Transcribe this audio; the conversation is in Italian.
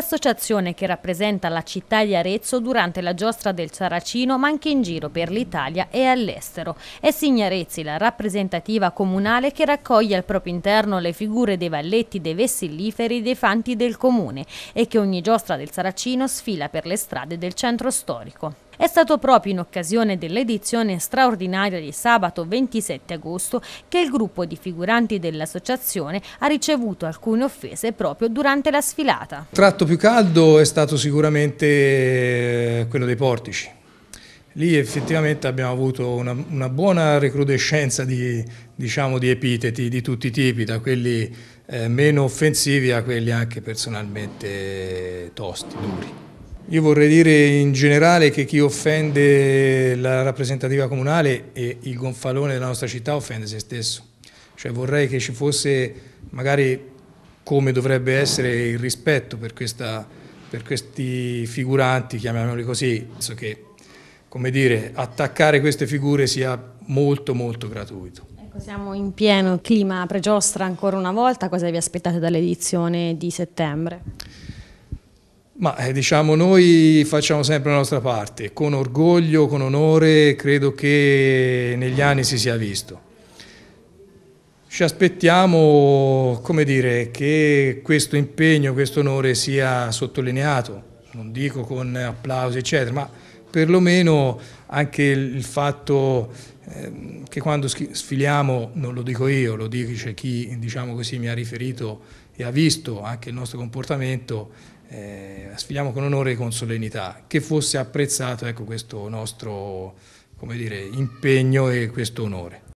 L'associazione che rappresenta la città di Arezzo durante la giostra del Saracino ma anche in giro per l'Italia e all'estero. È Signarezzi la rappresentativa comunale che raccoglie al proprio interno le figure dei valletti, dei vessilliferi, dei fanti del comune e che ogni giostra del Saracino sfila per le strade del centro storico è stato proprio in occasione dell'edizione straordinaria di sabato 27 agosto che il gruppo di figuranti dell'associazione ha ricevuto alcune offese proprio durante la sfilata. Il tratto più caldo è stato sicuramente eh, quello dei portici. Lì effettivamente abbiamo avuto una, una buona recrudescenza di, diciamo, di, epiteti di tutti i tipi, da quelli eh, meno offensivi a quelli anche personalmente eh, tosti, duri. Io vorrei dire in generale che chi offende la rappresentativa comunale e il gonfalone della nostra città offende se stesso. Cioè vorrei che ci fosse magari come dovrebbe essere il rispetto per, questa, per questi figuranti, chiamiamoli così, penso che come dire, attaccare queste figure sia molto molto gratuito. Ecco, siamo in pieno clima pregiostra ancora una volta, cosa vi aspettate dall'edizione di settembre? Ma eh, diciamo noi facciamo sempre la nostra parte, con orgoglio, con onore, credo che negli anni si sia visto. Ci aspettiamo dire, che questo impegno, questo onore sia sottolineato, non dico con applausi eccetera, ma perlomeno anche il fatto ehm, che quando sfiliamo, non lo dico io, lo dice chi diciamo così, mi ha riferito e ha visto anche il nostro comportamento, eh, sfiliamo con onore e con solennità, che fosse apprezzato ecco, questo nostro dire, impegno e questo onore.